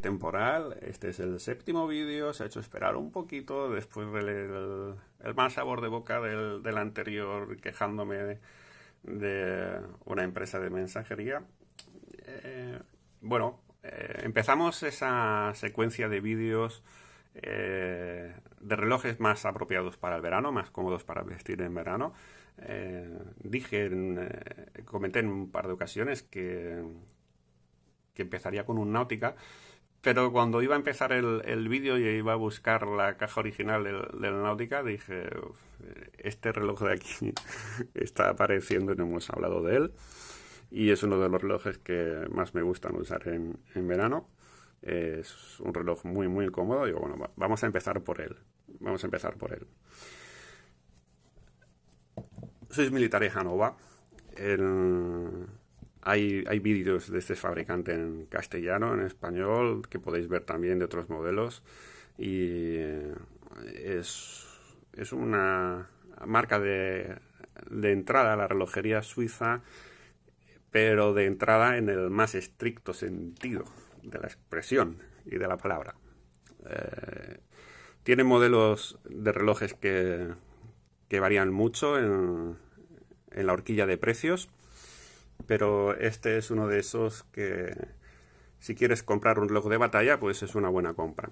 temporal. Este es el séptimo vídeo. Se ha hecho esperar un poquito después del el, mal sabor de boca del, del anterior quejándome de de una empresa de mensajería. Eh, bueno, eh, empezamos esa secuencia de vídeos eh, de relojes más apropiados para el verano, más cómodos para vestir en verano. dije, en, comenté en un par de ocasiones que, que empezaría con un náutica pero cuando iba a empezar el, vídeo y iba a buscar la caja original de la Náutica, dije, este reloj de aquí está apareciendo y no hemos hablado de él. Y es uno de los relojes que más me gustan usar en, verano. Es un reloj muy, muy cómodo. Digo, bueno, vamos a empezar por él. Vamos a empezar por él. Sois militares Hanova. El hay, vídeos de este fabricante en castellano, en español, que podéis ver también de otros modelos. Y eh, es, una marca de, de entrada a la relojería suiza, pero de entrada en el más estricto sentido de la expresión y de la palabra. Eh, tiene modelos de relojes que, que varían mucho en, en, la horquilla de precios pero este es uno de esos que si quieres comprar un reloj de batalla, pues es una buena compra.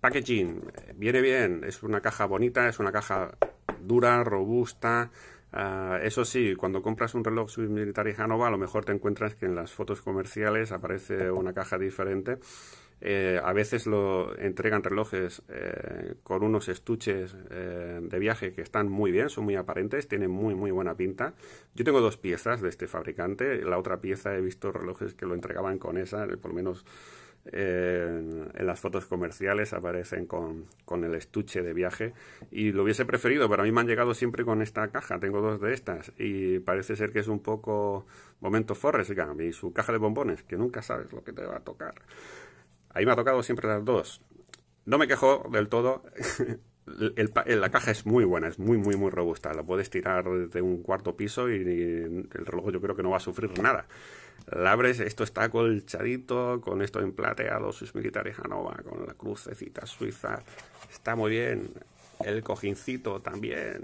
Packaging, eh, viene bien, es una caja bonita, es una caja dura, robusta. Ah, eso sí, cuando compras un reloj submilitar y Hanova, a lo mejor te encuentras que en las fotos comerciales aparece una caja diferente eh, a veces lo entregan relojes eh, con unos estuches eh, de viaje que están muy bien, son muy aparentes, tienen muy muy buena pinta. Yo tengo dos piezas de este fabricante, la otra pieza he visto relojes que lo entregaban con esa, por lo menos en, en las fotos comerciales aparecen con, con, el estuche de viaje y lo hubiese preferido, pero a mí me han llegado siempre con esta caja, tengo dos de estas y parece ser que es un poco momento Forrest Gump y su caja de bombones, que nunca sabes lo que te va a tocar. Ahí me ha tocado siempre las dos. No me quejo del todo. la caja es muy buena, es muy, muy, muy robusta. La puedes tirar de un cuarto piso y, el reloj yo creo que no va a sufrir nada. La abres, esto está colchadito, con esto en plateado, sus militares Hanova, con la crucecita suiza. Está muy bien. El cojincito también.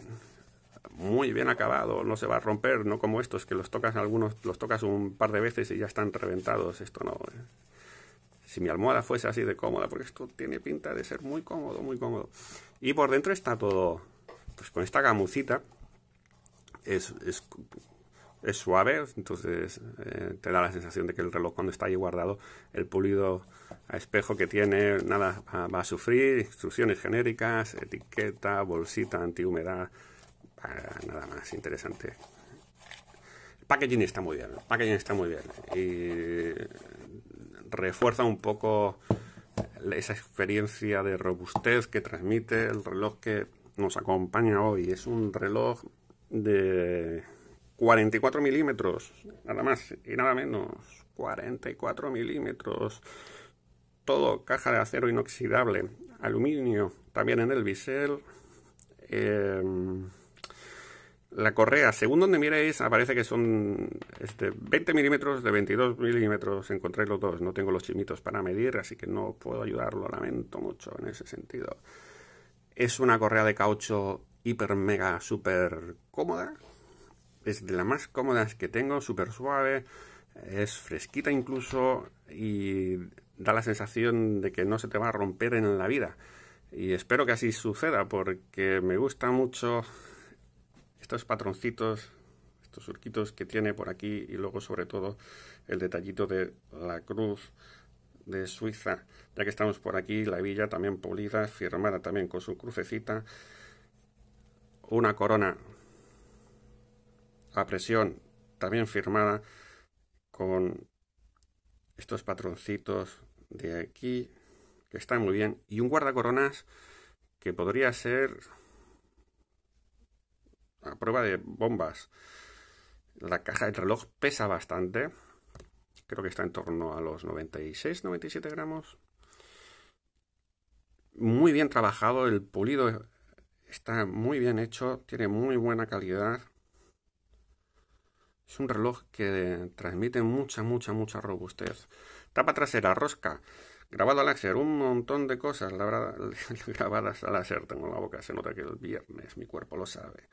Muy bien acabado, no se va a romper, no como estos que los tocas algunos, los tocas un par de veces y ya están reventados. Esto no. Eh si mi almohada fuese así de cómoda, porque esto tiene pinta de ser muy cómodo, muy cómodo. Y por dentro está todo, pues con esta gamucita, es, es, suave, entonces eh, te da la sensación de que el reloj cuando está ahí guardado, el pulido a espejo que tiene, nada ah, va a sufrir, instrucciones genéricas, etiqueta, bolsita antihumedad, ah, nada más interesante ...el packaging está muy bien, el packaging está muy bien. Y refuerza un poco esa experiencia de robustez que transmite el reloj que nos acompaña hoy. Es un reloj de 44 milímetros, nada más y nada menos. 44 milímetros. Todo caja de acero inoxidable, aluminio, también en el bisel. Em, la correa, según donde miréis, aparece que son este, 20 milímetros de 22 milímetros. Encontré los dos. No tengo los chimitos para medir, así que no puedo ayudarlo. Lamento mucho en ese sentido. Es una correa de caucho hiper mega súper cómoda. Es de las más cómodas que tengo, súper suave. Es fresquita incluso y da la sensación de que no se te va a romper en la vida. Y espero que así suceda porque me gusta mucho estos patroncitos, estos surquitos que tiene por aquí y luego sobre todo el detallito de la cruz de Suiza. Ya que estamos por aquí, la villa también pulida, firmada también con su crucecita. Una corona a presión también firmada con estos patroncitos de aquí que están muy bien y un guardacoronas que podría ser a prueba de bombas. La caja del reloj pesa bastante. Creo que está en torno a los 96, 97 gramos. Muy bien trabajado, el pulido está muy bien hecho, tiene muy buena calidad. Es un reloj que transmite mucha, mucha, mucha robustez. Tapa trasera, rosca, grabado al láser, un montón de cosas la verdad, grabadas al láser. Tengo la boca, se nota que el viernes mi cuerpo lo sabe.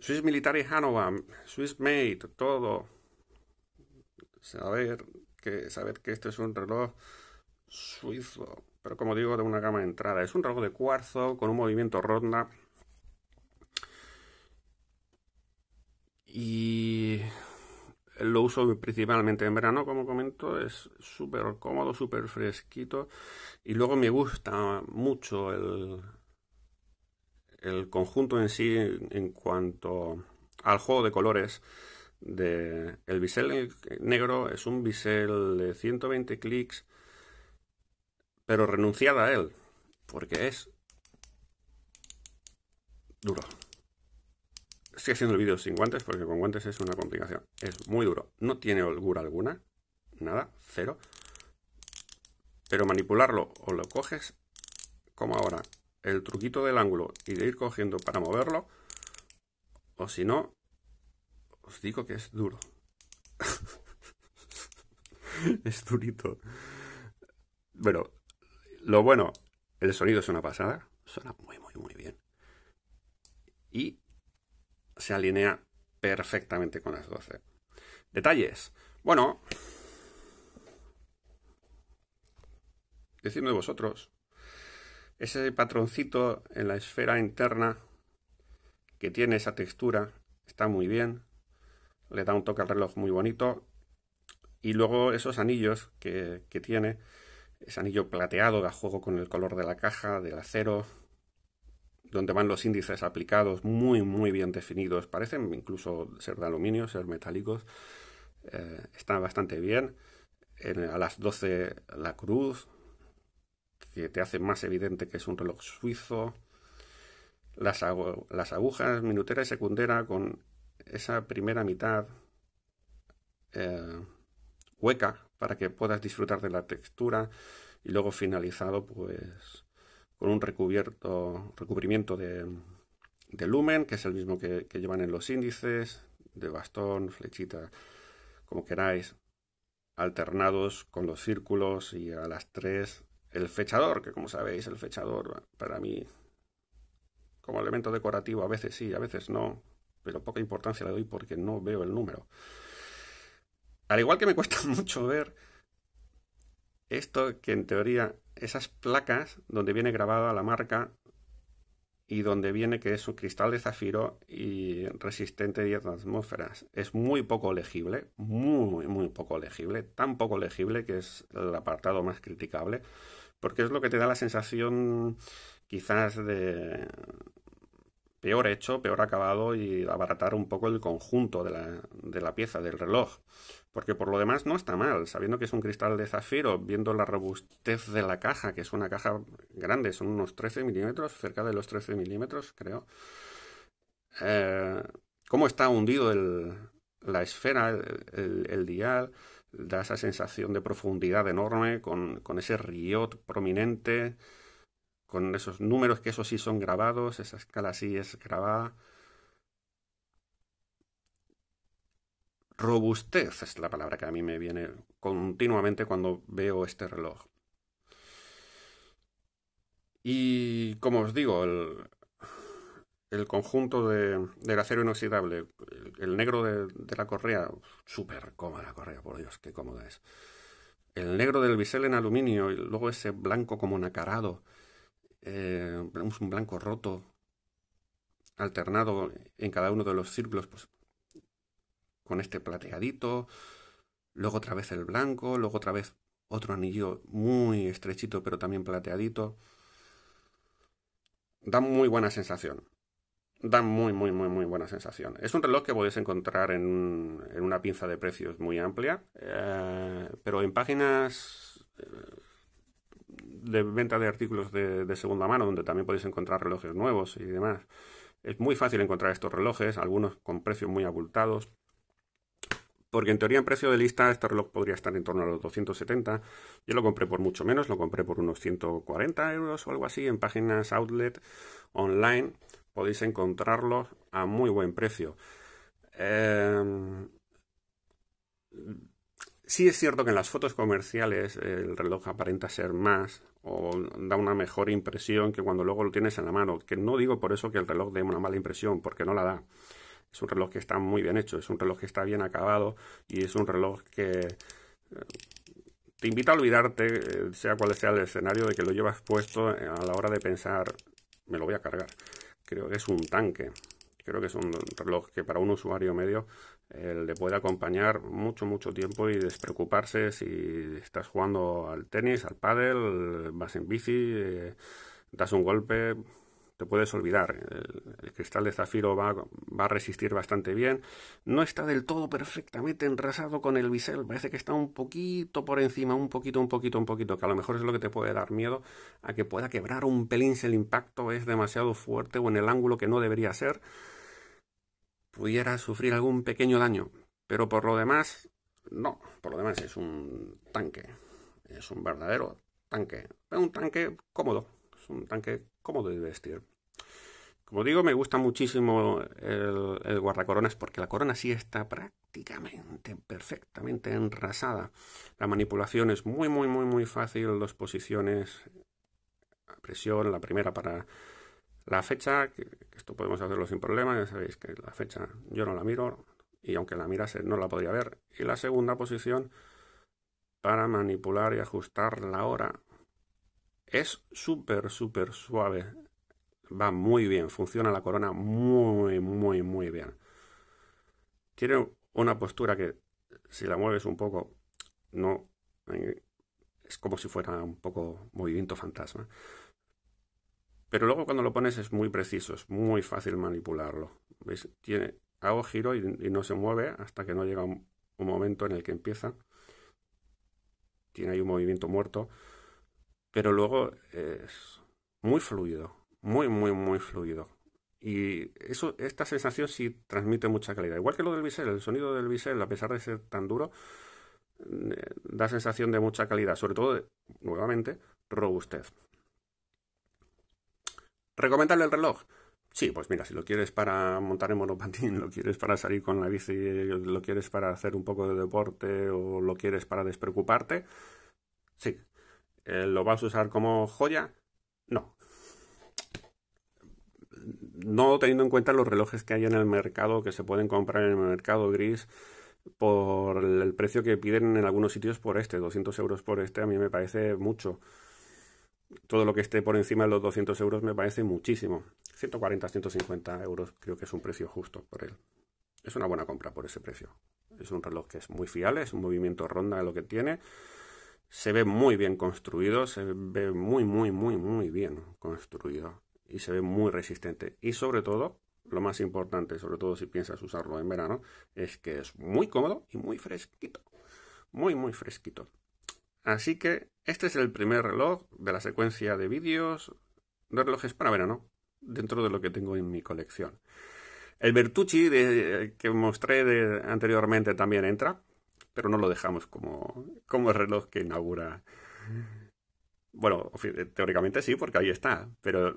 Swiss Military Hanover, Swiss Made, todo. Saber que, este que es un reloj suizo, pero como digo, de una gama de entrada. Es un reloj de cuarzo con un movimiento ronda. Y lo uso principalmente en verano, como comento, es súper cómodo, súper fresquito. Y luego me gusta mucho el, el conjunto en sí en cuanto al juego de colores de el bisel negro es un bisel de 120 clics pero renunciada a él porque es duro estoy haciendo el vídeo sin guantes porque con guantes es una complicación es muy duro no tiene holgura alguna nada cero pero manipularlo o lo coges como ahora el truquito del ángulo y de ir cogiendo para moverlo. O si no, os digo que es duro. es durito. Pero lo bueno, el sonido es una pasada. Suena muy, muy, muy bien. Y se alinea perfectamente con las 12. Detalles. Bueno, de vosotros ese patroncito en la esfera interna que tiene esa textura está muy bien. Le da un toque al reloj muy bonito. Y luego esos anillos que, tiene, ese anillo plateado a juego con el color de la caja, del acero, donde van los índices aplicados muy muy bien definidos, parecen incluso ser de aluminio, ser metálicos, eh, están bastante bien. a las 12 la cruz, que te hace más evidente que es un reloj suizo. Las, agujas minutera y secundera con esa primera mitad eh, hueca para que puedas disfrutar de la textura y luego finalizado pues con un recubierto, recubrimiento de, lumen, que es el mismo que llevan en los índices, de bastón, flechita, como queráis, alternados con los círculos y a las tres el fechador, que como sabéis, el fechador para mí como elemento decorativo a veces sí, a veces no, pero poca importancia le doy porque no veo el número. Al igual que me cuesta mucho ver esto que en teoría, esas placas donde viene grabada la marca y donde viene que es un cristal de zafiro y resistente a 10 atmósferas. Es muy poco legible, muy, muy poco legible, tan poco legible que es el apartado más criticable porque es lo que te da la sensación quizás de peor hecho, peor acabado y abaratar un poco el conjunto de la, pieza, del reloj. Porque por lo demás no está mal, sabiendo que es un cristal de zafiro, viendo la robustez de la caja, que es una caja grande, son unos 13 milímetros, cerca de los 13 milímetros, creo. Eh, cómo está hundido el, la esfera, el dial, da esa sensación de profundidad enorme, con, ese riot prominente, con esos números que eso sí son grabados, esa escala sí es grabada. Robustez es la palabra que a mí me viene continuamente cuando veo este reloj. Y como os digo, el, el conjunto de, del acero inoxidable, el, negro de, la correa, súper cómoda la correa, por Dios, qué cómoda es. El negro del bisel en aluminio y luego ese blanco como nacarado, eh, un blanco roto, alternado en cada uno de los círculos, pues con este plateadito, luego otra vez el blanco, luego otra vez otro anillo muy estrechito pero también plateadito. Da muy buena sensación da muy, muy, muy, muy buena sensación. Es un reloj que podéis encontrar en, en una pinza de precios muy amplia, eh, pero en páginas eh, de venta de artículos de, de, segunda mano, donde también podéis encontrar relojes nuevos y demás. Es muy fácil encontrar estos relojes, algunos con precios muy abultados, porque en teoría en precio de lista este reloj podría estar en torno a los 270. Yo lo compré por mucho menos, lo compré por unos 140 euros o algo así en páginas outlet online podéis encontrarlos a muy buen precio. Eh, sí es cierto que en las fotos comerciales el reloj aparenta ser más o da una mejor impresión que cuando luego lo tienes en la mano. Que no digo por eso que el reloj dé una mala impresión, porque no la da. Es un reloj que está muy bien hecho, es un reloj que está bien acabado y es un reloj que eh, te invita a olvidarte, eh, sea cual sea el escenario, de que lo llevas puesto eh, a la hora de pensar, me lo voy a cargar creo que es un tanque. Creo que es un reloj que para un usuario medio eh, le puede acompañar mucho, mucho tiempo y despreocuparse si estás jugando al tenis, al pádel, vas en bici, eh, das un golpe, te puedes olvidar. El, cristal de zafiro va, va, a resistir bastante bien. No está del todo perfectamente enrasado con el bisel. Parece que está un poquito por encima, un poquito, un poquito, un poquito. Que a lo mejor es lo que te puede dar miedo a que pueda quebrar un pelín si el impacto es demasiado fuerte o en el ángulo que no debería ser. Pudiera sufrir algún pequeño daño. Pero por lo demás, no. Por lo demás es un tanque. Es un verdadero tanque. Es un tanque cómodo. Es un tanque de vestir. Como digo, me gusta muchísimo el, guardacoronas porque la corona sí está prácticamente perfectamente enrasada. La manipulación es muy, muy, muy, muy fácil. Dos posiciones, presión, la primera para la fecha, que esto podemos hacerlo sin problema, ya sabéis que la fecha yo no la miro y aunque la mirase no la podría ver. Y la segunda posición para manipular y ajustar la hora es súper, súper suave. Va muy bien, funciona la corona muy, muy, muy bien. Tiene una postura que si la mueves un poco, no... Eh, es como si fuera un poco movimiento fantasma. Pero luego cuando lo pones es muy preciso, es muy fácil manipularlo. Tiene, hago giro y, no se mueve hasta que no llega un, un momento en el que empieza. Tiene ahí un movimiento muerto pero luego es muy fluido, muy, muy, muy fluido. Y eso, esta sensación sí transmite mucha calidad. Igual que lo del bisel, el sonido del bisel, a pesar de ser tan duro, eh, da sensación de mucha calidad, sobre todo, nuevamente, robustez. ¿Recomendarle el reloj? Sí, pues mira, si lo quieres para montar en monopatín, lo quieres para salir con la bici, lo quieres para hacer un poco de deporte o lo quieres para despreocuparte, sí, eh, ¿Lo vas a usar como joya? No. No teniendo en cuenta los relojes que hay en el mercado, que se pueden comprar en el mercado gris por el precio que piden en algunos sitios por este, 200 euros por este, a mí me parece mucho. Todo lo que esté por encima de los 200 euros me parece muchísimo. 140, 150 euros creo que es un precio justo por él. Es una buena compra por ese precio. Es un reloj que es muy fiable, es un movimiento ronda de lo que tiene se ve muy bien construido, se ve muy, muy, muy, muy bien construido y se ve muy resistente. Y sobre todo, lo más importante, sobre todo si piensas usarlo en verano, es que es muy cómodo y muy fresquito. Muy, muy fresquito. Así que este es el primer reloj de la secuencia de vídeos de relojes para verano dentro de lo que tengo en mi colección. El Bertucci eh, que mostré anteriormente también entra, pero no lo dejamos como, como el reloj que inaugura. Bueno, eh, teóricamente sí, porque ahí está, pero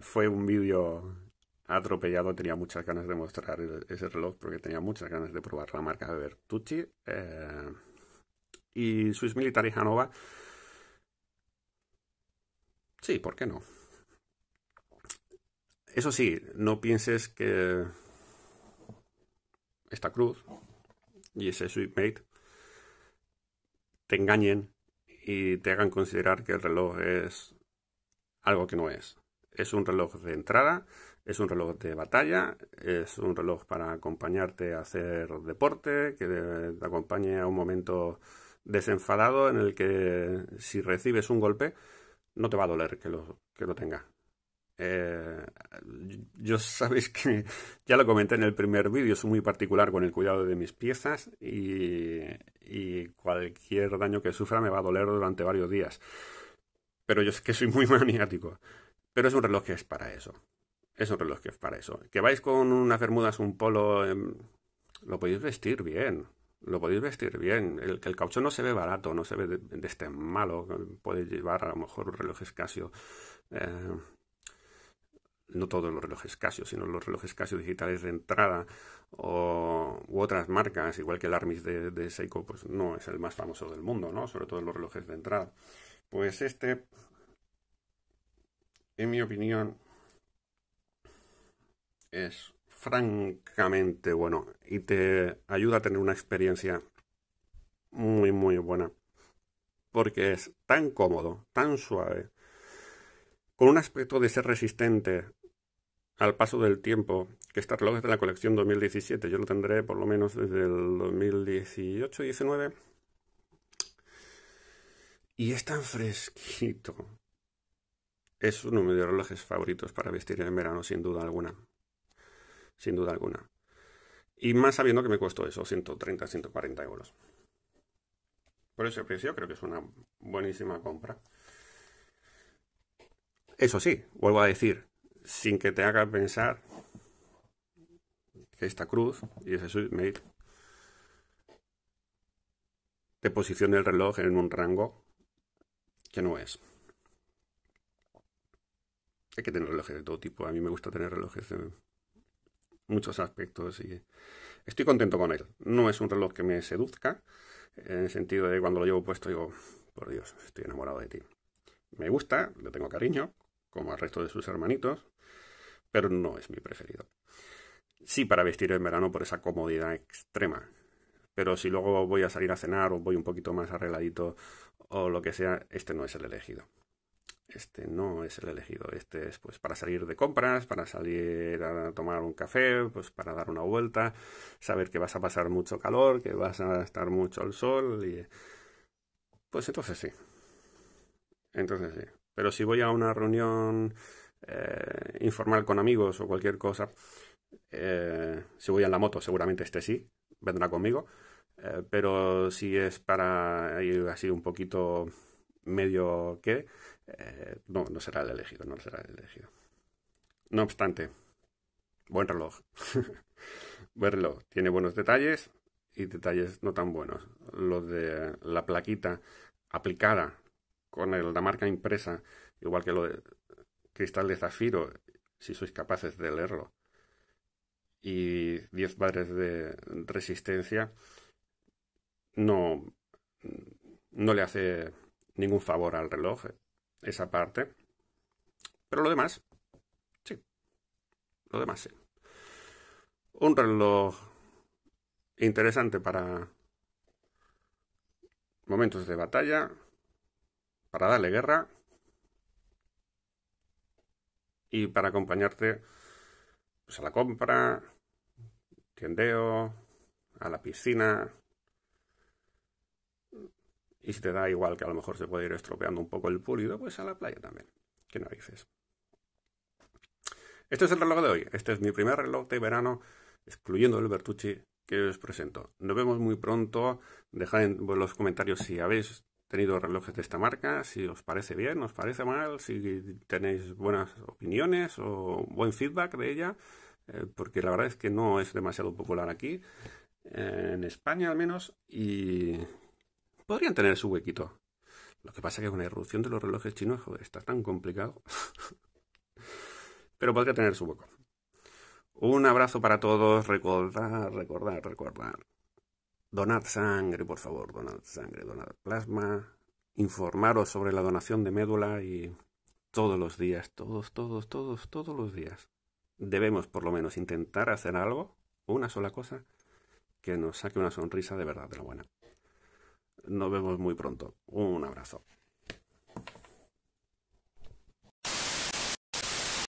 fue un vídeo atropellado, tenía muchas ganas de mostrar ese reloj porque tenía muchas ganas de probar la marca de Bertucci. Eh, y Swiss Military Hanova. Sí, ¿por qué no? Eso sí, no pienses que esta cruz y ese mate te engañen y te hagan considerar que el reloj es algo que no es. Es un reloj de entrada, es un reloj de batalla, es un reloj para acompañarte a hacer deporte, que te acompañe a un momento desenfadado en el que si recibes un golpe no te va a doler que lo, que lo tenga. Eh, yo sabéis que ya lo comenté en el primer vídeo, soy muy particular con el cuidado de mis piezas y, cualquier daño que sufra me va a doler durante varios días. Pero yo es que soy muy maniático. Pero es un reloj que es para eso. Es un reloj que es para eso. Que vais con unas bermudas, un polo, em, lo podéis vestir bien. Lo podéis vestir bien. El, el caucho no se ve barato, no se ve de, este malo. Podéis llevar a lo mejor reloj Casio. Eh, no todos los relojes Casio, sino los relojes Casio digitales de entrada o, u otras marcas, igual que el Armis de, de, Seiko, pues no es el más famoso del mundo, ¿no? Sobre todo los relojes de entrada. Pues este, en mi opinión, es francamente bueno y te ayuda a tener una experiencia muy, muy buena. Porque es tan cómodo, tan suave, con un aspecto de ser resistente al paso del tiempo, que este reloj es de la colección 2017, yo lo tendré por lo menos desde el 2018-19. Y es tan fresquito. Es uno de mis relojes favoritos para vestir en verano, sin duda alguna. Sin duda alguna. Y más sabiendo que me costó eso, 130, 140 euros. Por ese precio creo que es una buenísima compra. Eso sí, vuelvo a decir, sin que te haga pensar que esta cruz y ese suitmate te posicione el reloj en un rango que no es. Hay que tener relojes de todo tipo. A mí me gusta tener relojes en muchos aspectos y estoy contento con él. No es un reloj que me seduzca, en el sentido de cuando lo llevo puesto digo, por Dios, estoy enamorado de ti. Me gusta, le tengo cariño, como al resto de sus hermanitos, pero no es mi preferido. Sí, para vestir en verano por esa comodidad extrema. Pero si luego voy a salir a cenar o voy un poquito más arregladito o lo que sea, este no es el elegido. Este no es el elegido. Este es pues para salir de compras, para salir a tomar un café, pues para dar una vuelta, saber que vas a pasar mucho calor, que vas a estar mucho al sol y pues entonces sí. Entonces sí. Pero si voy a una reunión informar eh, informal con amigos o cualquier cosa, eh, si voy en la moto, seguramente este sí, vendrá conmigo. Eh, pero si es para ir así un poquito medio que, no, no será el elegido, no será el elegido. No obstante, buen reloj. buen reloj. Tiene buenos detalles y detalles no tan buenos. Lo de la plaquita aplicada con el, la marca impresa, igual que lo de cristal de zafiro, si sois capaces de leerlo, y 10 bares de resistencia, no, no le hace ningún favor al reloj esa parte. Pero lo demás, sí. Lo demás, sí. Un reloj interesante para momentos de batalla, para darle guerra y para acompañarte pues, a la compra, tiendeo, a la piscina. Y si te da igual que a lo mejor se puede ir estropeando un poco el pulido, pues a la playa también. ¿Qué narices? Este es el reloj de hoy. Este es mi primer reloj de verano, excluyendo el Bertucci que os presento. Nos vemos muy pronto. Dejad en los comentarios si habéis tenido relojes de esta marca, si os parece bien, os parece mal, si tenéis buenas opiniones o buen feedback de ella, eh, porque la verdad es que no es demasiado popular aquí, eh, en España al menos, y podrían tener su huequito. Lo que pasa es que con la irrupción de los relojes chinos, está tan complicado. Pero podría tener su hueco. Un abrazo para todos, recordar, recordar, recordar. Donad sangre, por favor, donad sangre, donad plasma. Informaros sobre la donación de médula y todos los días, todos, todos, todos, todos los días. Debemos por lo menos intentar hacer algo, una sola cosa, que nos saque una sonrisa de verdad de la buena. Nos vemos muy pronto. Un abrazo.